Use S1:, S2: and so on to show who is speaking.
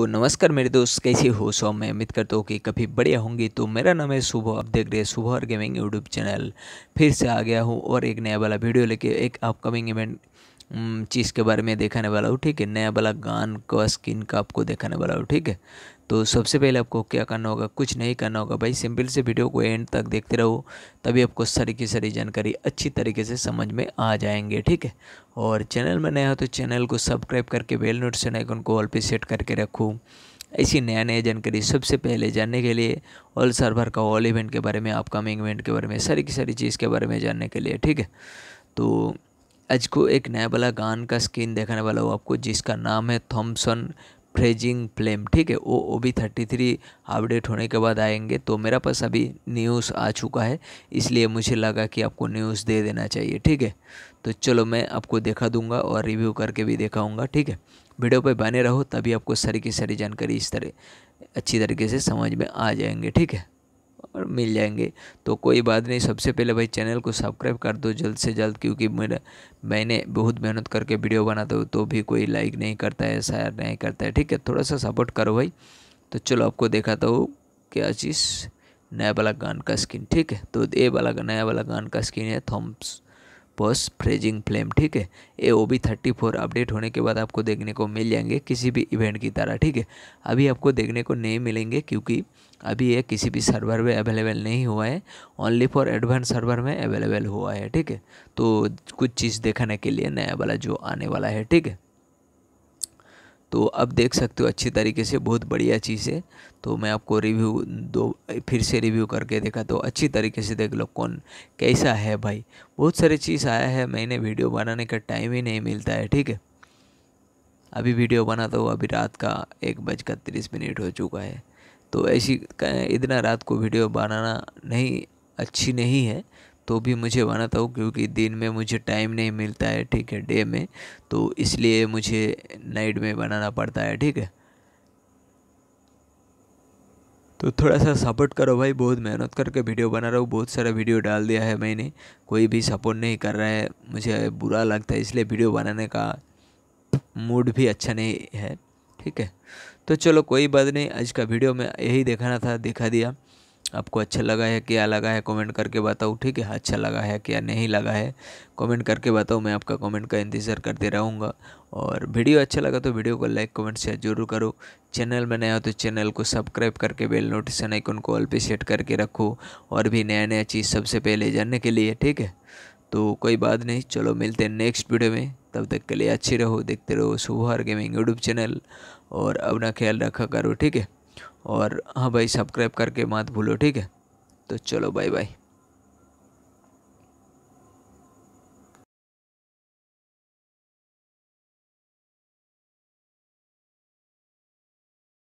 S1: तो नमस्कार मेरे दोस्त कैसे हो सो मैं उम्मीद करता हूँ कि कभी बढ़िया होंगे तो मेरा नाम है सुबह आप देख रहे हैं सुबह और गेमिंग यूट्यूब चैनल फिर से आ गया हूँ और एक नया वाला वीडियो लेके एक अपकमिंग इवेंट चीज़ के बारे में देखाने वाला हूँ ठीक है नया वाला गान का स्किन का आपको देखाने वाला हूँ ठीक है तो सबसे पहले आपको क्या करना होगा कुछ नहीं करना होगा भाई सिंपल से वीडियो को एंड तक देखते रहो तभी आपको सारी की सारी जानकारी अच्छी तरीके से समझ में आ जाएंगे ठीक है और चैनल में नया हो तो चैनल को सब्सक्राइब करके बेल नोटिफिकेशन आइकन को ऑल पे सेट करके रखो ऐसी नया नया जानकारी सबसे पहले जानने के लिए ऑल सर्वर का ऑल इवेंट के बारे में अपकमिंग इवेंट के बारे में सारी की सारी चीज़ के बारे में जानने के लिए ठीक है तो आज को एक नया वाला गान का स्क्रीन देखने वाला हूँ आपको जिसका नाम है थॉम्सन फ्रेजिंग फ्लेम ठीक है वो O B thirty three update होने के बाद आएंगे तो मेरा पास अभी न्यूज़ आ चुका है इसलिए मुझे लगा कि आपको न्यूज़ दे देना चाहिए ठीक है तो चलो मैं आपको देखा दूंगा और रिव्यू करके भी देखाऊंगा ठीक है वीडियो पे बने रहो तभी आपको सारी की सारी जानकारी इस तरह अच्छी तरीके से समझ में आ जाएंगे ठीक है और मिल जाएंगे तो कोई बात नहीं सबसे पहले भाई चैनल को सब्सक्राइब कर दो जल्द से जल्द क्योंकि मेरा मैंने बहुत मेहनत करके वीडियो बनाता हूँ तो भी कोई लाइक नहीं करता है शायर नहीं करता है ठीक है थोड़ा सा सपोर्ट करो भाई तो चलो आपको दिखाता हूँ क्या चीज़ नया वाला गान का स्किन ठीक है तो ये वाला नया वाला गान का स्किन है थॉम्स पोस्ट फ्रेजिंग फ्लेम ठीक है a O B thirty four update होने के बाद आपको देखने को मिल जाएंगे किसी भी इवेंट की तरह ठीक है अभी आपको देखने को नहीं मिलेंगे क्योंकि अभी ये किसी भी सर्वर में अवेलेबल नहीं हुआ है ओनली फॉर एडवांस सर्वर में अवेलेबल हुआ है ठीक है तो कुछ चीज़ देखने के लिए नया वाला जो आने वाला है ठीक है तो अब देख सकते हो अच्छी तरीके से बहुत बढ़िया चीज़ है तो मैं आपको रिव्यू दो फिर से रिव्यू करके देखा तो अच्छी तरीके से देख लो कौन कैसा है भाई बहुत सारी चीज़ आया है मैंने वीडियो बनाने का टाइम ही नहीं मिलता है ठीक है अभी वीडियो बना तो अभी रात का एक बजकर तीस मिनट हो चुका है तो ऐसी इतना रात को वीडियो बनाना नहीं अच्छी नहीं है तो भी मुझे बनाता हूँ क्योंकि दिन में मुझे टाइम नहीं मिलता है ठीक है डे में तो इसलिए मुझे नाइट में बनाना पड़ता है ठीक है तो थोड़ा सा सपोर्ट करो भाई बहुत मेहनत करके वीडियो बना रहा हूँ बहुत सारा वीडियो डाल दिया है मैंने कोई भी सपोर्ट नहीं कर रहा है मुझे बुरा लगता है इसलिए वीडियो बनाने का मूड भी अच्छा नहीं है ठीक है तो चलो कोई बात नहीं आज का वीडियो में यही देखाना था दिखा दिया आपको अच्छा लगा है क्या लगा है कमेंट करके बताओ ठीक है अच्छा लगा है क्या नहीं लगा है कमेंट करके बताओ मैं आपका कमेंट का इंतज़ार करते रहूँगा और वीडियो अच्छा लगा तो वीडियो को लाइक कमेंट शेयर जरूर करो चैनल में नया हो तो चैनल को सब्सक्राइब करके बेल नोटिफिकेशन आइकन को ऑल पे सेट करके रखो और भी नया नया चीज़ सबसे पहले जानने के लिए ठीक है तो कोई बात नहीं चलो मिलते हैं नेक्स्ट वीडियो में तब तक के लिए अच्छे रहो देखते रहो सुबह गेमिंग यूट्यूब चैनल और अपना ख्याल रखा करो ठीक है और हाँ भाई सब्सक्राइब करके मत भूलो ठीक है तो चलो बाय बाय